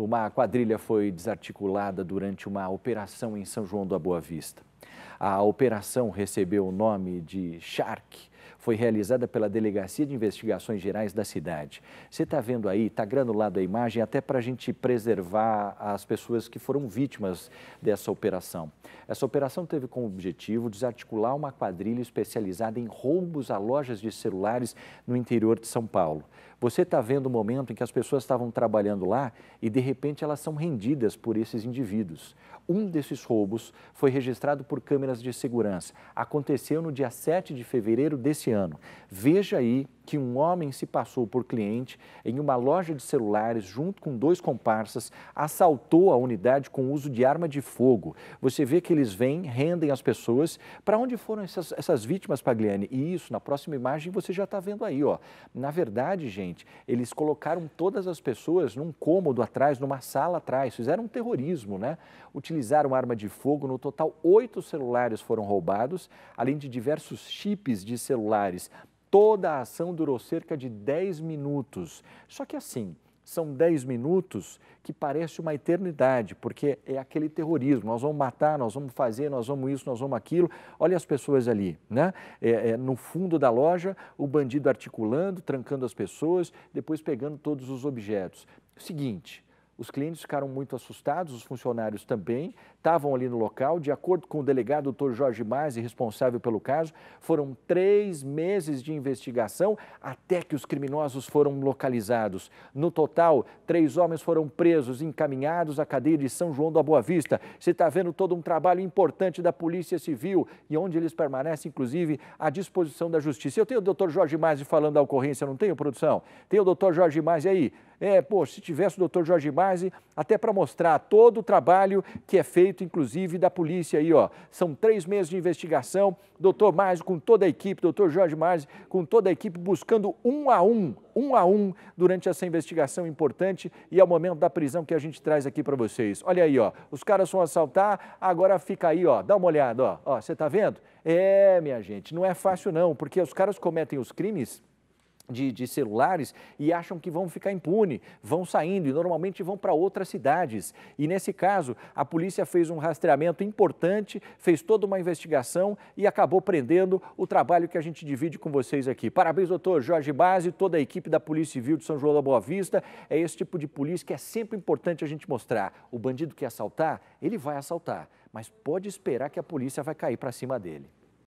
Uma quadrilha foi desarticulada durante uma operação em São João da Boa Vista. A operação recebeu o nome de Shark foi realizada pela Delegacia de Investigações Gerais da cidade. Você está vendo aí, está granulado a imagem, até para a gente preservar as pessoas que foram vítimas dessa operação. Essa operação teve como objetivo desarticular uma quadrilha especializada em roubos a lojas de celulares no interior de São Paulo. Você está vendo o momento em que as pessoas estavam trabalhando lá e, de repente, elas são rendidas por esses indivíduos. Um desses roubos foi registrado por câmeras de segurança. Aconteceu no dia 7 de fevereiro desse desse ano. Veja aí que um homem se passou por cliente em uma loja de celulares junto com dois comparsas, assaltou a unidade com uso de arma de fogo. Você vê que eles vêm, rendem as pessoas. Para onde foram essas, essas vítimas, Pagliani? E isso, na próxima imagem, você já está vendo aí, ó. Na verdade, gente, eles colocaram todas as pessoas num cômodo atrás, numa sala atrás, fizeram um terrorismo, né? Utilizaram arma de fogo, no total oito celulares foram roubados, além de diversos chips de celular celulares. Toda a ação durou cerca de 10 minutos. Só que assim, são 10 minutos que parece uma eternidade, porque é aquele terrorismo. Nós vamos matar, nós vamos fazer, nós vamos isso, nós vamos aquilo. Olha as pessoas ali, né? É, é, no fundo da loja, o bandido articulando, trancando as pessoas, depois pegando todos os objetos. Seguinte, os clientes ficaram muito assustados, os funcionários também estavam ali no local. De acordo com o delegado doutor Jorge Mazzi, responsável pelo caso, foram três meses de investigação até que os criminosos foram localizados. No total, três homens foram presos encaminhados à cadeia de São João da Boa Vista. Você está vendo todo um trabalho importante da Polícia Civil e onde eles permanecem, inclusive, à disposição da Justiça. Eu tenho o doutor Jorge Mazzi falando da ocorrência, não tenho, produção? Tenho o doutor Jorge Mazzi aí. É, pô, se tivesse o doutor Jorge Marzi, até para mostrar todo o trabalho que é feito, inclusive, da polícia aí, ó. São três meses de investigação, doutor Marzi com toda a equipe, doutor Jorge Marzi com toda a equipe, buscando um a um, um a um, durante essa investigação importante e é o momento da prisão que a gente traz aqui para vocês. Olha aí, ó, os caras vão assaltar, agora fica aí, ó, dá uma olhada, ó, ó, você tá vendo? É, minha gente, não é fácil não, porque os caras cometem os crimes de, de, celulares e acham que vão ficar impune, vão saindo e normalmente vão para outras cidades. E nesse caso, a polícia fez um rastreamento importante, fez toda uma investigação e acabou prendendo o trabalho que a gente divide com vocês aqui. Parabéns, doutor Jorge Base, toda a equipe da Polícia Civil de São João da Boa Vista. É esse tipo de polícia que é sempre importante a gente mostrar. O bandido que assaltar, ele vai assaltar, mas pode esperar que a polícia vai cair para cima dele.